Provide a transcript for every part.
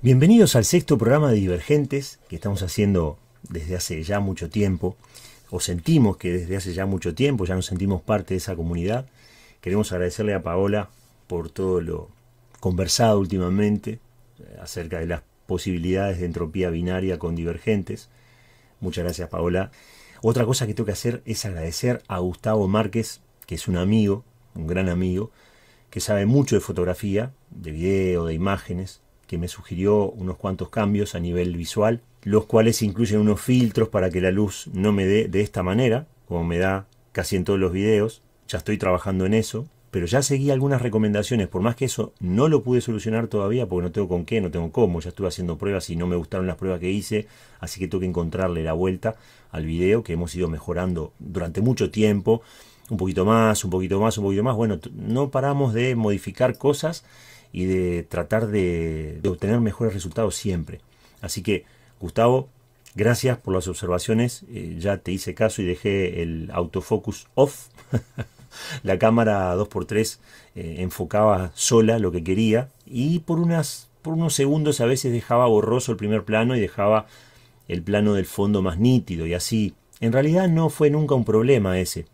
Bienvenidos al sexto programa de Divergentes que estamos haciendo desde hace ya mucho tiempo, o sentimos que desde hace ya mucho tiempo ya nos sentimos parte de esa comunidad. Queremos agradecerle a Paola por todo lo conversado últimamente eh, acerca de las posibilidades de entropía binaria con divergentes. Muchas gracias Paola. Otra cosa que tengo que hacer es agradecer a Gustavo Márquez, que es un amigo, un gran amigo, que sabe mucho de fotografía, de video, de imágenes, que me sugirió unos cuantos cambios a nivel visual, los cuales incluyen unos filtros para que la luz no me dé de esta manera, como me da casi en todos los videos. Ya estoy trabajando en eso, pero ya seguí algunas recomendaciones, por más que eso no lo pude solucionar todavía porque no tengo con qué, no tengo cómo, ya estuve haciendo pruebas y no me gustaron las pruebas que hice, así que tengo que encontrarle la vuelta al video que hemos ido mejorando durante mucho tiempo, un poquito más, un poquito más, un poquito más, bueno, no paramos de modificar cosas y de tratar de, obtener mejores resultados siempre. Así que, Gustavo, gracias por las observaciones. Eh, ya te hice caso y dejé el autofocus off. la cámara 2x3 eh, enfocaba sola lo que quería y por, por unos segundos a veces dejaba borroso el primer plano y dejaba el plano del fondo más nítido y así. En realidad no fue nunca un problema ese.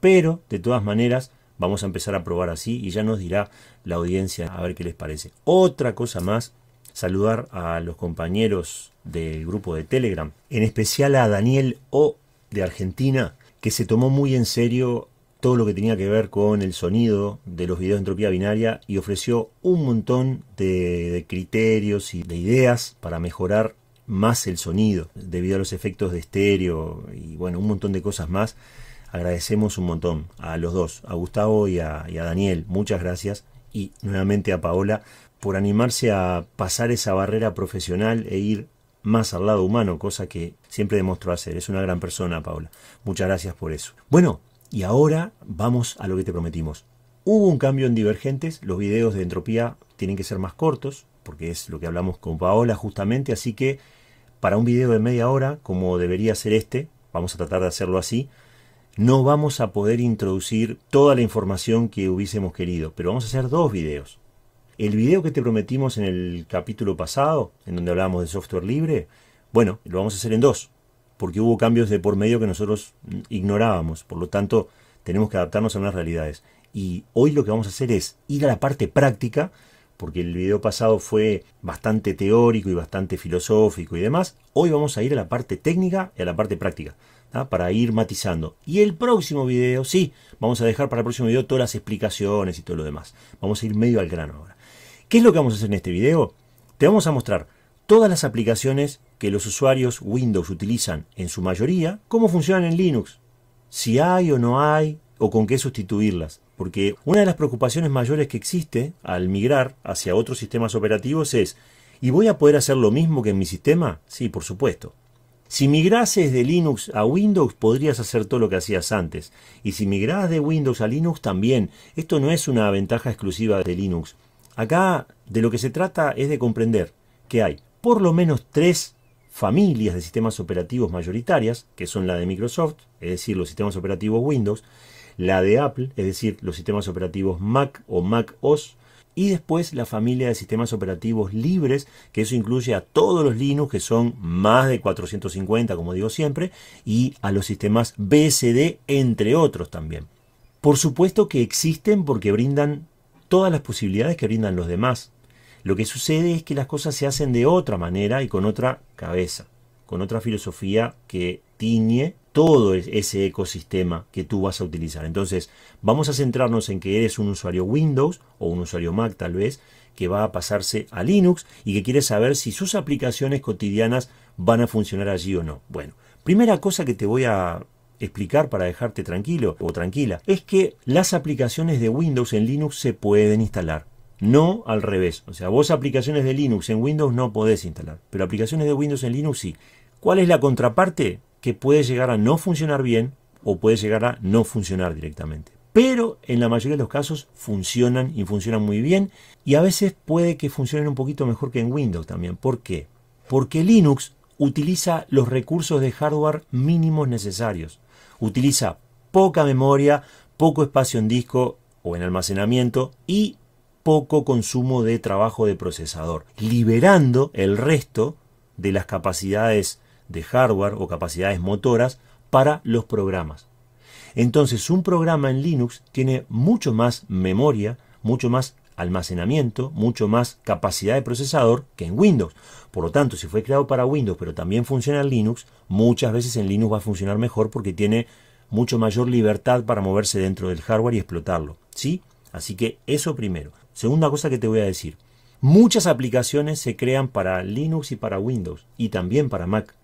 Pero, de todas maneras, Vamos a empezar a probar así y ya nos dirá la audiencia a ver qué les parece. Otra cosa más, saludar a los compañeros del grupo de Telegram, en especial a Daniel O de Argentina, que se tomó muy en serio todo lo que tenía que ver con el sonido de los videos de entropía binaria y ofreció un montón de, de, criterios y de ideas para mejorar más el sonido debido a los efectos de estéreo y bueno, un montón de cosas más agradecemos un montón a los dos, a Gustavo y a, Daniel. Muchas gracias y nuevamente a Paola por animarse a pasar esa barrera profesional e ir más al lado humano, cosa que siempre demostró hacer. Es una gran persona, Paola. Muchas gracias por eso. Bueno, y ahora vamos a lo que te prometimos. Hubo un cambio en Divergentes, los videos de Entropía tienen que ser más cortos, porque es lo que hablamos con Paola justamente, así que para un video de media hora, como debería ser este, vamos a tratar de hacerlo así, no vamos a poder introducir toda la información que hubiésemos querido, pero vamos a hacer dos videos. El video que te prometimos en el capítulo pasado, en donde hablábamos de software libre, bueno, lo vamos a hacer en dos, porque hubo cambios de por medio que nosotros ignorábamos, por lo tanto tenemos que adaptarnos a unas realidades. Y hoy lo que vamos a hacer es ir a la parte práctica, porque el video pasado fue bastante teórico y bastante filosófico y demás, hoy vamos a ir a la parte técnica y a la parte práctica. ¿ah? para ir matizando. Y el próximo video, sí, vamos a dejar para el próximo video todas las explicaciones y todo lo demás. Vamos a ir medio al grano ahora. ¿Qué es lo que vamos a hacer en este video? Te vamos a mostrar todas las aplicaciones que los usuarios Windows utilizan en su mayoría, cómo funcionan en Linux, si hay o no hay, o con qué sustituirlas. Porque una de las preocupaciones mayores que existe al migrar hacia otros sistemas operativos es, ¿y voy a poder hacer lo mismo que en mi sistema? Sí, por supuesto. Si migrases de Linux a Windows podrías hacer todo lo que hacías antes. Y si migras de Windows a Linux también. Esto no es una ventaja exclusiva de Linux. Acá de lo que se trata es de comprender que hay por lo menos tres familias de sistemas operativos mayoritarias, que son la de Microsoft, es decir, los sistemas operativos Windows, la de Apple, es decir, los sistemas operativos Mac o Mac OS, y después la familia de sistemas operativos libres, que eso incluye a todos los Linux, que son más de 450, como digo siempre, y a los sistemas BSD, entre otros también. Por supuesto que existen porque brindan todas las posibilidades que brindan los demás. Lo que sucede es que las cosas se hacen de otra manera y con otra cabeza, con otra filosofía que tiñe todo ese ecosistema que tú vas a utilizar. Entonces, vamos a centrarnos en que eres un usuario Windows o un usuario Mac tal vez, que va a pasarse a Linux y que quiere saber si sus aplicaciones cotidianas van a funcionar allí o no. Bueno, primera cosa que te voy a explicar para dejarte tranquilo o tranquila es que las aplicaciones de Windows en Linux se pueden instalar. No al revés. O sea, vos aplicaciones de Linux en Windows no podés instalar, pero aplicaciones de Windows en Linux sí. ¿Cuál es la contraparte? que puede llegar a no funcionar bien o puede llegar a no funcionar directamente. Pero en la mayoría de los casos funcionan y funcionan muy bien y a veces puede que funcionen un poquito mejor que en Windows también. ¿Por qué? Porque Linux utiliza los recursos de hardware mínimos necesarios. Utiliza poca memoria, poco espacio en disco o en almacenamiento y poco consumo de trabajo de procesador, liberando el resto de las capacidades de hardware o capacidades motoras para los programas. Entonces un programa en Linux tiene mucho más memoria, mucho más almacenamiento, mucho más capacidad de procesador que en Windows. Por lo tanto, si fue creado para Windows pero también funciona en Linux, muchas veces en Linux va a funcionar mejor porque tiene mucho mayor libertad para moverse dentro del hardware y explotarlo. ¿Sí? Así que eso primero. Segunda cosa que te voy a decir. Muchas aplicaciones se crean para Linux y para Windows y también para Mac.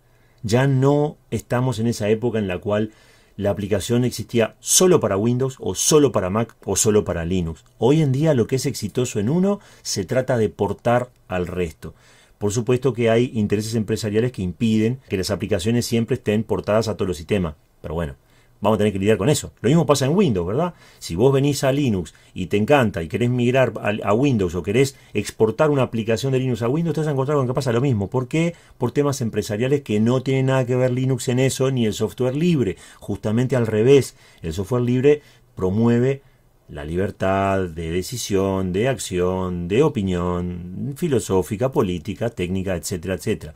Ya no estamos en esa época en la cual la aplicación existía solo para Windows o solo para Mac o solo para Linux. Hoy en día lo que es exitoso en uno se trata de portar al resto. Por supuesto que hay intereses empresariales que impiden que las aplicaciones siempre estén portadas a todos los sistemas, pero bueno, vamos a tener que lidiar con eso. Lo mismo pasa en Windows, ¿verdad? Si vos venís a Linux y te encanta y querés migrar a, Windows o querés exportar una aplicación de Linux a Windows, te vas a encontrar con que pasa lo mismo. ¿Por qué? Por temas empresariales que no tienen nada que ver Linux en eso ni el software libre. Justamente al revés, el software libre promueve la libertad de decisión, de acción, de opinión filosófica, política, técnica, etcétera, etcétera.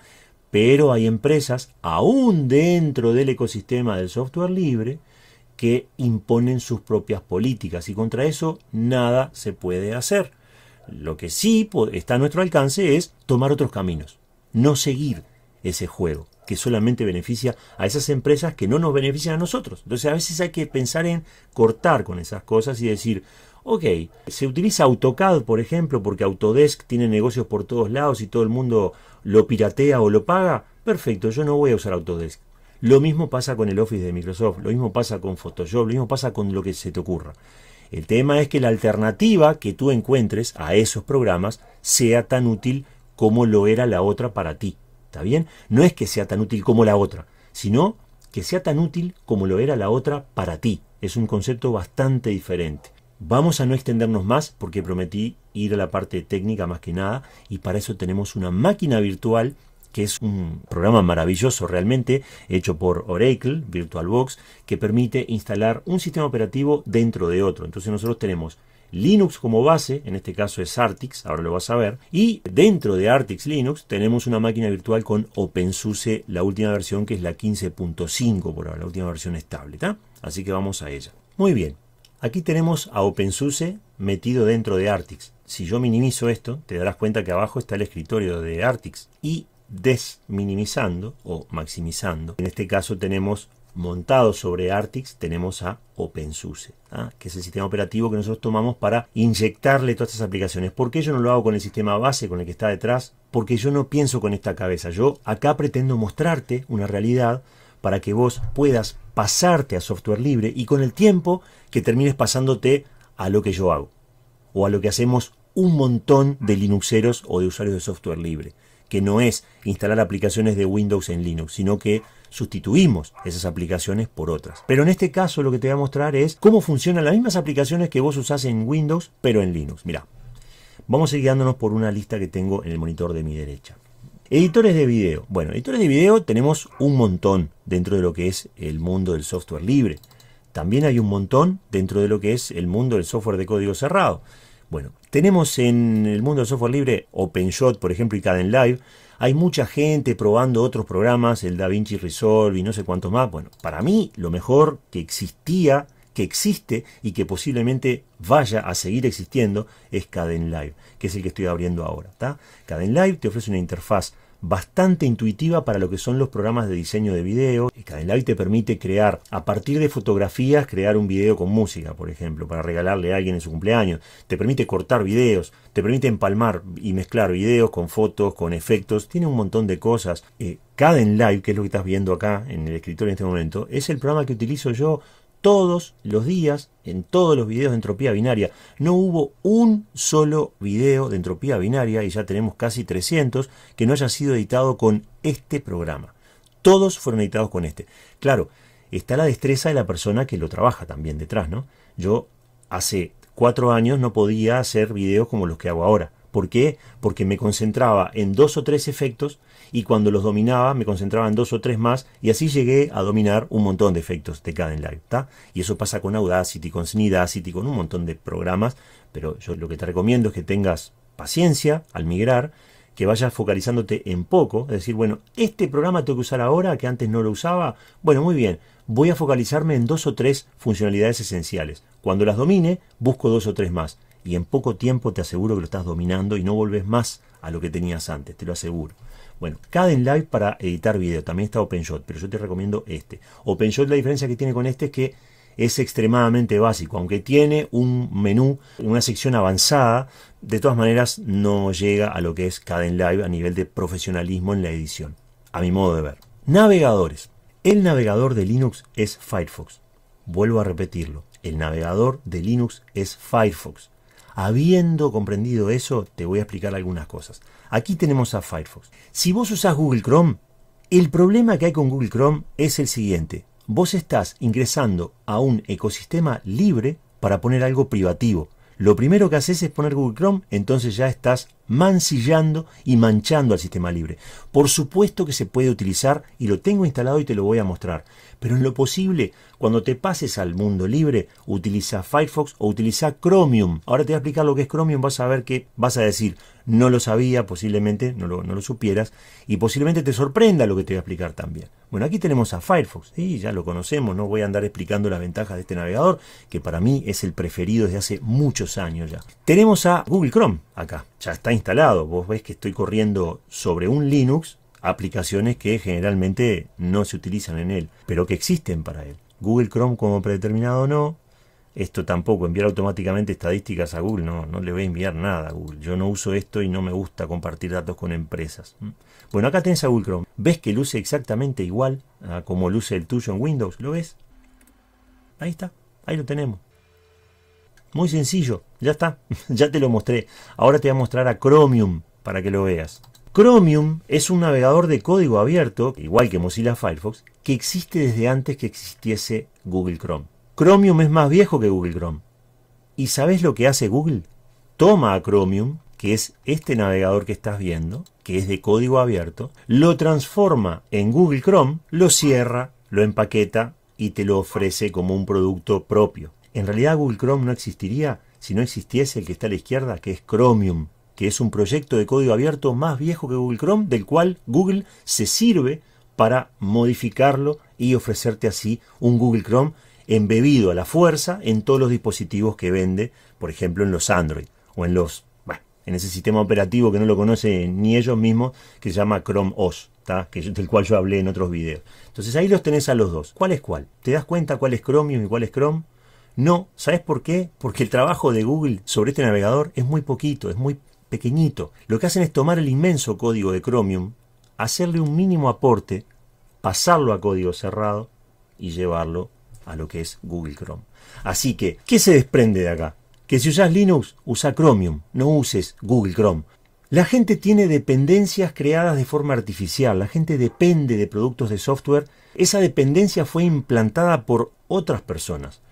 Pero hay empresas, aún dentro del ecosistema del software libre, que imponen sus propias políticas y contra eso nada se puede hacer. Lo que sí está a nuestro alcance es tomar otros caminos, no seguir ese juego que solamente beneficia a esas empresas que no nos benefician a nosotros. Entonces a veces hay que pensar en cortar con esas cosas y decir, Ok, se utiliza AutoCAD, por ejemplo, porque Autodesk tiene negocios por todos lados y todo el mundo lo piratea o lo paga. Perfecto, yo no voy a usar Autodesk. Lo mismo pasa con el Office de Microsoft, lo mismo pasa con Photoshop, lo mismo pasa con lo que se te ocurra. El tema es que la alternativa que tú encuentres a esos programas sea tan útil como lo era la otra para ti. ¿Está bien? No es que sea tan útil como la otra, sino que sea tan útil como lo era la otra para ti. Es un concepto bastante diferente. Vamos a no extendernos más porque prometí ir a la parte técnica más que nada y para eso tenemos una máquina virtual que es un programa maravilloso realmente, hecho por Oracle, VirtualBox, que permite instalar un sistema operativo dentro de otro. Entonces nosotros tenemos Linux como base, en este caso es Artix, ahora lo vas a ver, y dentro de Artix Linux tenemos una máquina virtual con OpenSUSE, la última versión que es la 15.5 por ahora, la última versión estable, ¿tá? Así que vamos a ella. Muy bien, Aquí tenemos a OpenSUSE metido dentro de Artix. Si yo minimizo esto, te darás cuenta que abajo está el escritorio de Artix. Y desminimizando o maximizando, en este caso tenemos montado sobre Artix tenemos a OpenSUSE, ¿ah? que es el sistema operativo que nosotros tomamos para inyectarle todas estas aplicaciones. ¿Por qué yo no lo hago con el sistema base, con el que está detrás? Porque yo no pienso con esta cabeza. Yo acá pretendo mostrarte una realidad para que vos puedas pasarte a software libre y con el tiempo que termines pasándote a lo que yo hago o a lo que hacemos un montón de mm. Linuxeros o de usuarios de software libre, que no es instalar aplicaciones de Windows en Linux, sino que sustituimos esas aplicaciones por otras. Pero en este caso lo que te voy a mostrar es cómo funcionan las mismas aplicaciones que vos usás en Windows, pero en Linux. Mira, vamos a ir guiándonos por una lista que tengo en el monitor de mi derecha. Editores de video. Bueno, editores de video tenemos un montón dentro de lo que es el mundo del software libre. También hay un montón dentro de lo que es el mundo del software de código cerrado. Bueno, tenemos en el mundo del software libre OpenShot, por ejemplo, y Live. Hay mucha gente probando otros programas, el DaVinci Resolve y no sé cuántos más. Bueno, para mí lo mejor que existía que existe y que posiblemente vaya a seguir existiendo es Caden Live, que es el que estoy abriendo ahora. Caden Live te ofrece una interfaz bastante intuitiva para lo que son los programas de diseño de video. Live te permite crear, a partir de fotografías, crear un video con música, por ejemplo, para regalarle a alguien en su cumpleaños. Te permite cortar videos, te permite empalmar y mezclar videos con fotos, con efectos. Tiene un montón de cosas. Eh, Caden Live, que es lo que estás viendo acá en el escritorio en este momento, es el programa que utilizo yo todos los días en todos los videos de entropía binaria. No hubo un solo video de entropía binaria, y ya tenemos casi 300, que no haya sido editado con este programa. Todos fueron editados con este. Claro, está la destreza de la persona que lo trabaja también detrás, ¿no? Yo hace cuatro años no podía hacer videos como los que hago ahora. ¿Por qué? Porque me concentraba en dos o tres efectos y cuando los dominaba me concentraba en dos o tres más y así llegué a dominar un montón de efectos de cada Live. Y eso pasa con Audacity, con Snidacity, con un montón de programas, pero yo lo que te recomiendo es que tengas paciencia al migrar, que vayas focalizándote en poco, es decir, bueno, este programa tengo que usar ahora que antes no lo usaba. Bueno, muy bien, voy a focalizarme en dos o tres funcionalidades esenciales. Cuando las domine, busco dos o tres más y en poco tiempo te aseguro que lo estás dominando y no volvés más a lo que tenías antes, te lo aseguro. Bueno, Caden Live para editar video, también está OpenShot, pero yo te recomiendo este. OpenShot la diferencia que tiene con este es que es extremadamente básico, aunque tiene un menú, una sección avanzada, de todas maneras no llega a lo que es Caden Live a nivel de profesionalismo en la edición, a mi modo de ver. Navegadores. El navegador de Linux es Firefox. Vuelvo a repetirlo, el navegador de Linux es Firefox. Habiendo comprendido eso, te voy a explicar algunas cosas. Aquí tenemos a Firefox. Si vos usás Google Chrome, el problema que hay con Google Chrome es el siguiente. Vos estás ingresando a un ecosistema libre para poner algo privativo. Lo primero que haces es poner Google Chrome, entonces ya estás mancillando y manchando al sistema libre. Por supuesto que se puede utilizar y lo tengo instalado y te lo voy a mostrar. Pero en lo posible, cuando te pases al mundo libre, utiliza Firefox o utiliza Chromium. Ahora te voy a explicar lo que es Chromium, vas a ver que vas a decir, no lo sabía, posiblemente no lo, no lo supieras y posiblemente te sorprenda lo que te voy a explicar también. Bueno, aquí tenemos a Firefox, y ya lo conocemos, no voy a andar explicando las ventajas de este navegador, que para mí es el preferido desde hace muchos años ya. Tenemos a Google Chrome acá ya está instalado. Vos ves que estoy corriendo sobre un Linux aplicaciones que generalmente no se utilizan en él, pero que existen para él. Google Chrome como predeterminado no. Esto tampoco, enviar automáticamente estadísticas a Google, no, no le voy a enviar nada a Google. Yo no uso esto y no me gusta compartir datos con empresas. ¿Mm? Bueno, acá tenés a Google Chrome. ¿Ves que luce exactamente igual a como luce el tuyo en Windows? ¿Lo ves? Ahí está, ahí lo tenemos. Muy sencillo, ya está, ya te lo mostré. Ahora te voy a mostrar a Chromium para que lo veas. Chromium es un navegador de código abierto, igual que Mozilla Firefox, que existe desde antes que existiese Google Chrome. Chromium es más viejo que Google Chrome. ¿Y sabes lo que hace Google? Toma a Chromium, que es este navegador que estás viendo, que es de código abierto, lo transforma en Google Chrome, lo cierra, lo empaqueta y te lo ofrece como un producto propio. En realidad Google Chrome no existiría si no existiese el que está a la izquierda, que es Chromium, que es un proyecto de código abierto más viejo que Google Chrome, del cual Google se sirve para modificarlo y ofrecerte así un Google Chrome embebido a la fuerza en todos los dispositivos que vende, por ejemplo en los Android o en los bueno, en ese sistema operativo que no lo conocen ni ellos mismos que se llama Chrome OS, del cual yo hablé en otros videos. Entonces ahí los tenés a los dos. ¿Cuál es cuál? ¿Te das cuenta cuál es Chromium y cuál es Chrome? No, ¿sabes por qué? Porque el trabajo de Google sobre este navegador es muy poquito, es muy pequeñito. Lo que hacen es tomar el inmenso código de Chromium, hacerle un mínimo aporte, pasarlo a código cerrado y llevarlo a lo que es Google Chrome. Así que, ¿qué se desprende de acá? Que si usas Linux, usa Chromium, no uses Google Chrome. La gente tiene dependencias creadas de forma artificial, la gente depende de productos de software. Esa dependencia fue implantada por otras personas.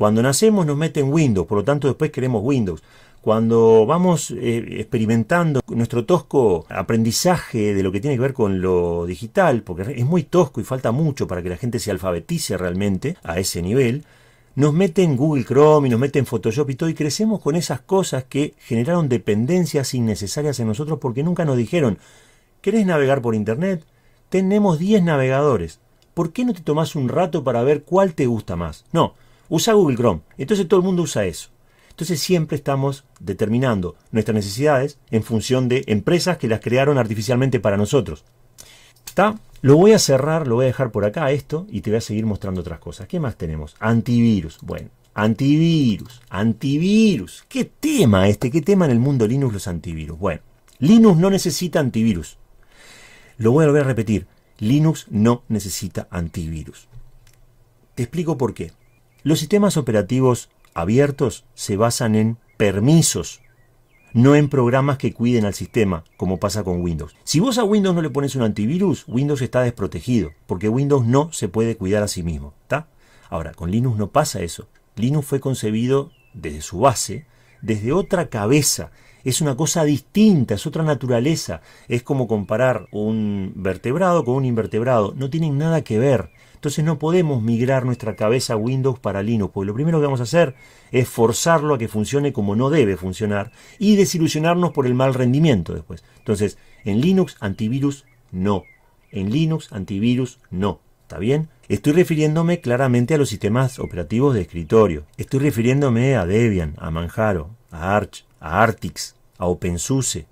Cuando nacemos nos meten Windows, por lo tanto después queremos Windows. Cuando vamos eh, experimentando nuestro tosco aprendizaje de lo que tiene que ver con lo digital, porque es muy tosco y falta mucho para que la gente se alfabetice realmente a ese nivel, nos meten Google Chrome y nos meten Photoshop y todo, y crecemos con esas cosas que generaron dependencias innecesarias en nosotros porque nunca nos dijeron, ¿querés navegar por Internet? Tenemos 10 navegadores. ¿Por qué no te tomás un rato para ver cuál te gusta más? No, Usa Google Chrome. Entonces todo el mundo usa eso. Entonces siempre estamos determinando nuestras necesidades en función de empresas que las crearon artificialmente para nosotros. ¿Está? Lo voy a cerrar, lo voy a dejar por acá esto y te voy a seguir mostrando otras cosas. ¿Qué más tenemos? Antivirus. Bueno, antivirus, antivirus. ¿Qué tema este? ¿Qué tema en el mundo Linux los antivirus? Bueno, Linux no necesita antivirus. Lo voy a volver a repetir. Linux no necesita antivirus. Te explico por qué. Los sistemas operativos abiertos se basan en permisos, no en programas que cuiden al sistema, como pasa con Windows. Si vos a Windows no le pones un antivirus, Windows está desprotegido, porque Windows no se puede cuidar a sí mismo. ¿Está? Ahora, con Linux no pasa eso. Linux fue concebido desde su base, desde otra cabeza. Es una cosa distinta, es otra naturaleza. Es como comparar un vertebrado con un invertebrado. No tienen nada que ver. Entonces no podemos migrar nuestra cabeza a Windows para Linux, porque lo primero que vamos a hacer es forzarlo a que funcione como no debe funcionar y desilusionarnos por el mal rendimiento después. Entonces, en Linux antivirus no. En Linux antivirus no. ¿Está bien? Estoy refiriéndome claramente a los sistemas operativos de escritorio. Estoy refiriéndome a Debian, a Manjaro, a Arch, a Artix, a OpenSUSE,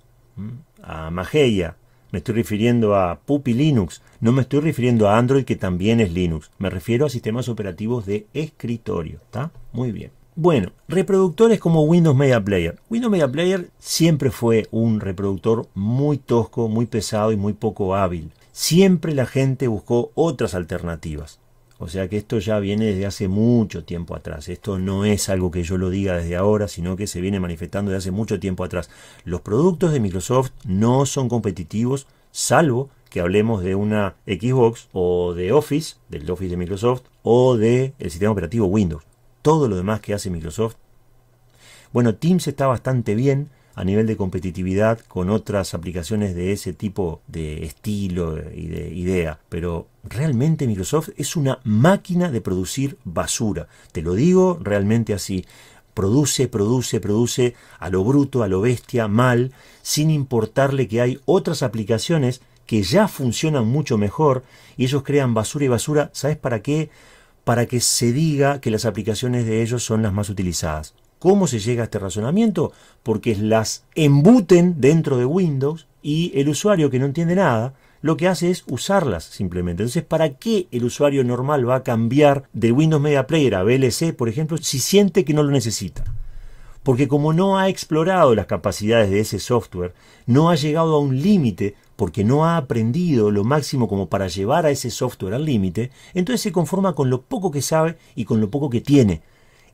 a Mageia, me estoy refiriendo a Puppy Linux, no me estoy refiriendo a Android que también es Linux, me refiero a sistemas operativos de escritorio, ¿está? Muy bien. Bueno, reproductores como Windows Media Player. Windows Media Player siempre fue un reproductor muy tosco, muy pesado y muy poco hábil. Siempre la gente buscó otras alternativas. O sea que esto ya viene desde hace mucho tiempo atrás. Esto no es algo que yo lo diga desde ahora, sino que se viene manifestando desde hace mucho tiempo atrás. Los productos de Microsoft no son competitivos, salvo que hablemos de una Xbox o de Office, del Office de Microsoft, o del el sistema operativo Windows. Todo lo demás que hace Microsoft. Bueno, Teams está bastante bien, a nivel de competitividad con otras aplicaciones de ese tipo de estilo y de idea. Pero realmente Microsoft es una máquina de producir basura. Te lo digo realmente así. Produce, produce, produce a lo bruto, a lo bestia, mal, sin importarle que hay otras aplicaciones que ya funcionan mucho mejor y ellos crean basura y basura. ¿Sabes para qué? Para que se diga que las aplicaciones de ellos son las más utilizadas. ¿Cómo se llega a este razonamiento? Porque las embuten dentro de Windows y el usuario que no entiende nada lo que hace es usarlas simplemente. Entonces, ¿para qué el usuario normal va a cambiar de Windows Media Player a VLC, por ejemplo, si siente que no lo necesita? Porque como no ha explorado las capacidades de ese software, no ha llegado a un límite porque no ha aprendido lo máximo como para llevar a ese software al límite, entonces se conforma con lo poco que sabe y con lo poco que tiene.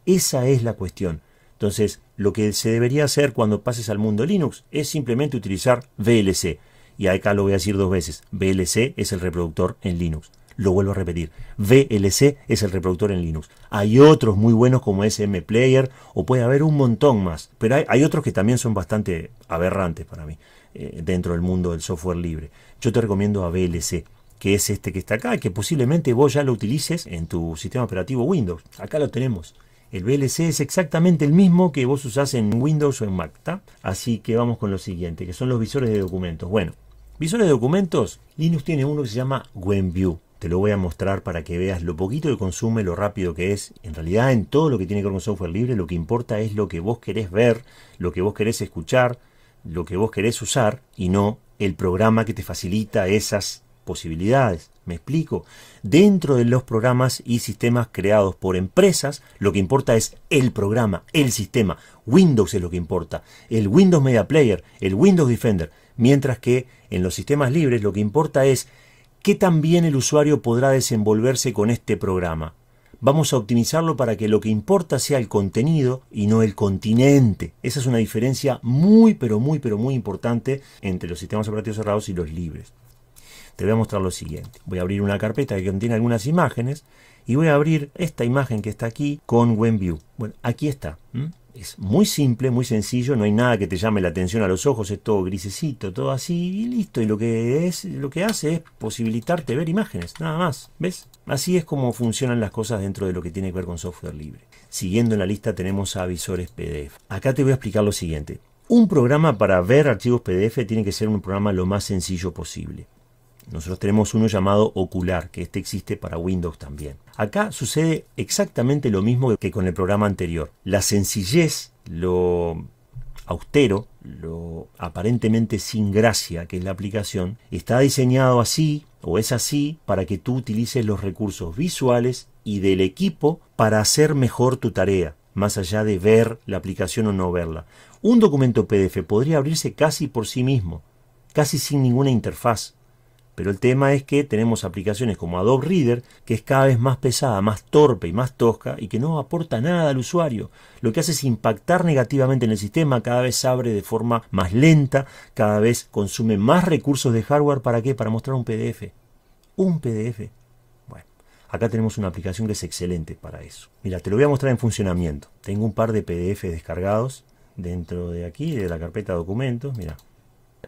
Esa es la cuestión. Entonces, lo que se debería hacer cuando pases al mundo Linux es simplemente utilizar VLC. Y acá lo voy a decir dos veces. VLC es el reproductor en Linux. Lo vuelvo a repetir. VLC es el reproductor en Linux. Hay otros muy buenos como SM Player o puede haber un montón más. Pero hay, otros que también son bastante aberrantes para mí eh, dentro del mundo del software libre. Yo te recomiendo a VLC que es este que está acá, que posiblemente vos ya lo utilices en tu sistema operativo Windows. Acá lo tenemos. El VLC es exactamente el mismo que vos usás en Windows o en Mac, Así que vamos con lo siguiente, que son los visores de documentos. Bueno, visores de documentos, Linux tiene uno que se llama WebView. Te lo voy a mostrar para que veas lo poquito que consume, lo rápido que es. En realidad, en todo lo que tiene que ver con software libre, lo que importa es lo que vos querés ver, lo que vos querés escuchar, lo que vos querés usar y no el programa que te facilita esas posibilidades. Me explico. Dentro de los programas y sistemas creados por empresas, lo que importa es el programa, el sistema. Windows es lo que importa. El Windows Media Player, el Windows Defender. Mientras que en los sistemas libres lo que importa es qué tan bien el usuario podrá desenvolverse con este programa. Vamos a optimizarlo para que lo que importa sea el contenido y no el continente. Esa es una diferencia muy, pero muy, pero muy importante entre los sistemas operativos cerrados y los libres. Te voy a mostrar lo siguiente. Voy a abrir una carpeta que contiene algunas imágenes y voy a abrir esta imagen que está aquí con Gwenview. Bueno, aquí está. Es muy simple, muy sencillo, no hay nada que te llame la atención a los ojos, es todo grisecito, todo así y listo. Y lo que es, lo que hace es posibilitarte ver imágenes, nada más. ¿Ves? Así es como funcionan las cosas dentro de lo que tiene que ver con software libre. Siguiendo en la lista tenemos a visores PDF. Acá te voy a explicar lo siguiente. Un programa para ver archivos PDF tiene que ser un programa lo más sencillo posible. Nosotros tenemos uno llamado Ocular, que este existe para Windows también. Acá sucede exactamente lo mismo que con el programa anterior. La sencillez, lo austero, lo aparentemente sin gracia que es la aplicación, está diseñado así o es así para que tú utilices los recursos visuales y del equipo para hacer mejor tu tarea, más allá de ver la aplicación o no verla. Un documento PDF podría abrirse casi por sí mismo, casi sin ninguna interfaz. Pero el tema es que tenemos aplicaciones como Adobe Reader, que es cada vez más pesada, más torpe y más tosca, y que no aporta nada al usuario. Lo que hace es impactar negativamente en el sistema, cada vez abre de forma más lenta, cada vez consume más recursos de hardware. ¿Para qué? Para mostrar un PDF. Un PDF. Bueno, acá tenemos una aplicación que es excelente para eso. Mira, te lo voy a mostrar en funcionamiento. Tengo un par de PDF descargados dentro de aquí, de la carpeta documentos. Mira,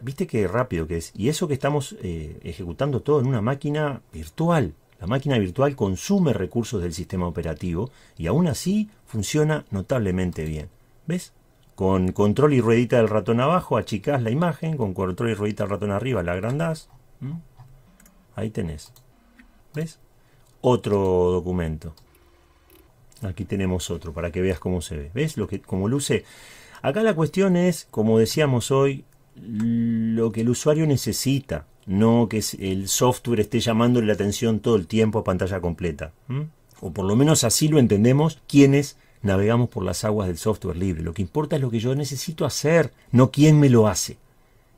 Viste qué rápido que es. Y eso que estamos eh, ejecutando todo en una máquina virtual. La máquina virtual consume recursos del sistema operativo y aún así funciona notablemente bien. ¿Ves? Con control y ruedita del ratón abajo achicás la imagen, con control y ruedita del ratón arriba la agrandás. Ahí tenés. ¿Ves? Otro documento. Aquí tenemos otro para que veas cómo se ve. ¿Ves lo que, cómo luce? Acá la cuestión es, como decíamos hoy, lo que el usuario necesita, no que el software esté llamándole la atención todo el tiempo a pantalla completa. O por lo menos así lo entendemos quienes navegamos por las aguas del software libre. Lo que importa es lo que yo necesito hacer, no quién me lo hace.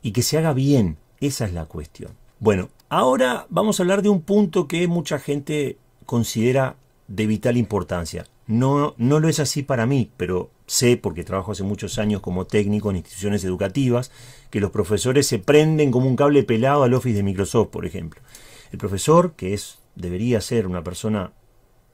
Y que se haga bien, esa es la cuestión. Bueno, ahora vamos a hablar de un punto que mucha gente considera de vital importancia. No, no lo es así para mí, pero sé, porque trabajo hace muchos años como técnico en instituciones educativas, que los profesores se prenden como un cable pelado al Office de Microsoft, por ejemplo. El profesor, que es, debería ser una persona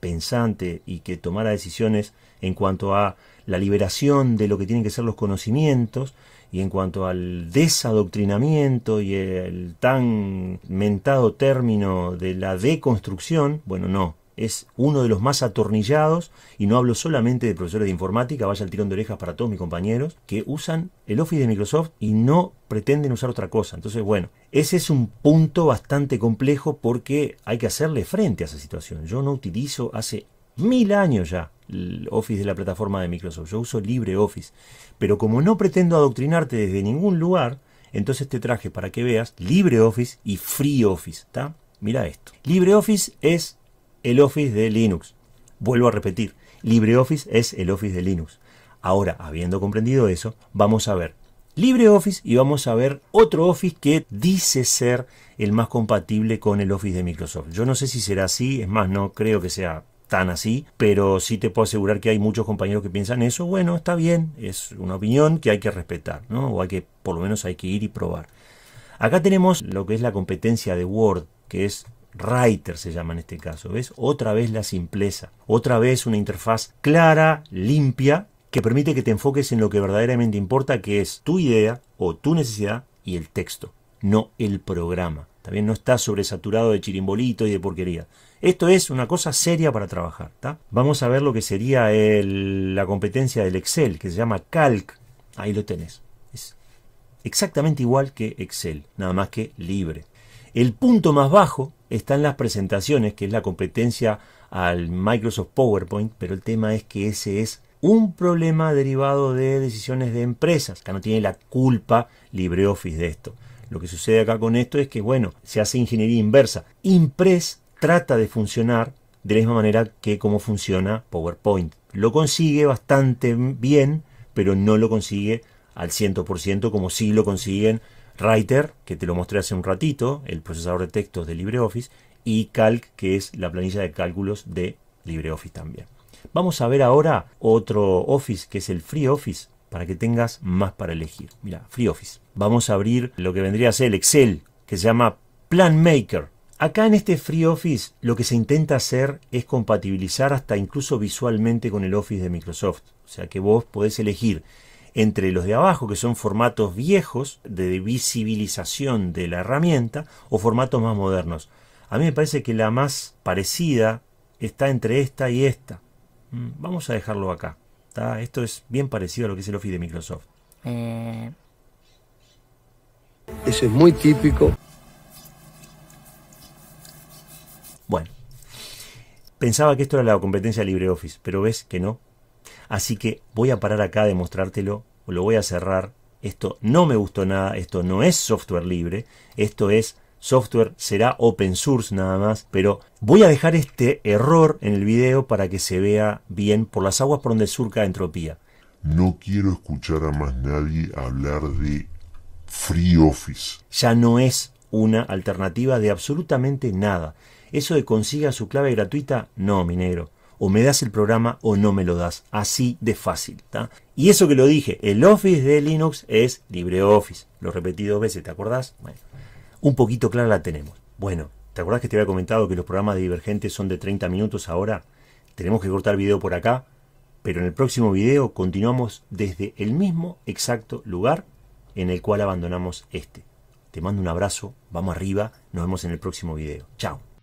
pensante y que tomara decisiones en cuanto a la liberación de lo que tienen que ser los conocimientos y en cuanto al desadoctrinamiento y el tan mentado término de la deconstrucción, bueno, no, es uno de los más atornillados, y no hablo solamente de profesores de informática, vaya el tirón de orejas para todos mis compañeros, que usan el Office de Microsoft y no pretenden usar otra cosa. Entonces, bueno, ese es un punto bastante complejo porque hay que hacerle frente a esa situación. Yo no utilizo hace mil años ya el Office de la plataforma de Microsoft, yo uso LibreOffice, pero como no pretendo adoctrinarte desde ningún lugar, entonces te traje para que veas LibreOffice y FreeOffice, ¿está? Mira esto. LibreOffice es el Office de Linux. Vuelvo a repetir, LibreOffice es el Office de Linux. Ahora, habiendo comprendido eso, vamos a ver LibreOffice y vamos a ver otro Office que dice ser el más compatible con el Office de Microsoft. Yo no sé si será así, es más, no creo que sea tan así, pero sí te puedo asegurar que hay muchos compañeros que piensan eso. Bueno, está bien, es una opinión que hay que respetar, ¿no? O hay que, por lo menos hay que ir y probar. Acá tenemos lo que es la competencia de Word, que es Writer se llama en este caso, ¿ves? Otra vez la simpleza, otra vez una interfaz clara, limpia, que permite que te enfoques en lo que verdaderamente importa, que es tu idea o tu necesidad y el texto, no el programa. También no está sobresaturado de chirimbolitos y de porquería. Esto es una cosa seria para trabajar. Vamos a ver lo que sería la competencia del Excel, que se llama Calc. Ahí lo tenés. Es exactamente igual que Excel, nada más que libre. El punto más bajo están las presentaciones, que es la competencia al Microsoft PowerPoint, pero el tema es que ese es un problema derivado de decisiones de empresas. que no tiene la culpa LibreOffice de esto. Lo que sucede acá con esto es que, bueno, se hace ingeniería inversa. Impress trata de funcionar de la misma manera que como funciona PowerPoint. Lo consigue bastante bien, pero no lo consigue al 100% como sí lo consiguen Writer, que te lo mostré hace un ratito, el procesador de textos de LibreOffice, y Calc, que es la planilla de cálculos de LibreOffice también. Vamos a ver ahora otro Office, que es el FreeOffice, para que tengas más para elegir. Mira, FreeOffice. Vamos a abrir lo que vendría a ser el Excel, que se llama PlanMaker. Acá en este FreeOffice lo que se intenta hacer es compatibilizar hasta incluso visualmente con el Office de Microsoft. O sea que vos podés elegir entre los de abajo, que son formatos viejos de visibilización de la herramienta, o formatos más modernos. A mí me parece que la más parecida está entre esta y esta. Mm, vamos a dejarlo acá. Esto es bien parecido a lo que es el Office de Microsoft. Eh. Eso es muy típico. Bueno, pensaba que esto era la competencia de LibreOffice, pero ves que no, Así que voy a parar acá de mostrártelo, lo voy a cerrar. Esto no me gustó nada, esto no es software libre, esto es software será open source nada más, pero voy a dejar este error en el video para que se vea bien por las aguas por donde surca entropía. No quiero escuchar a más nadie hablar de Free Office. Ya no es una alternativa de absolutamente nada. Eso de consiga su clave gratuita, no, mi negro o me das el programa o no me lo das. Así de fácil. Y eso que lo dije, el Office de Linux es LibreOffice. Lo repetí dos veces, ¿te acordás? Bueno, un poquito clara la tenemos. Bueno, ¿te acordás que te había comentado que los programas divergentes son de 30 minutos ahora? Tenemos que cortar el video por acá, pero en el próximo video continuamos desde el mismo exacto lugar en el cual abandonamos este. Te mando un abrazo, vamos arriba, nos vemos en el próximo video. Chao.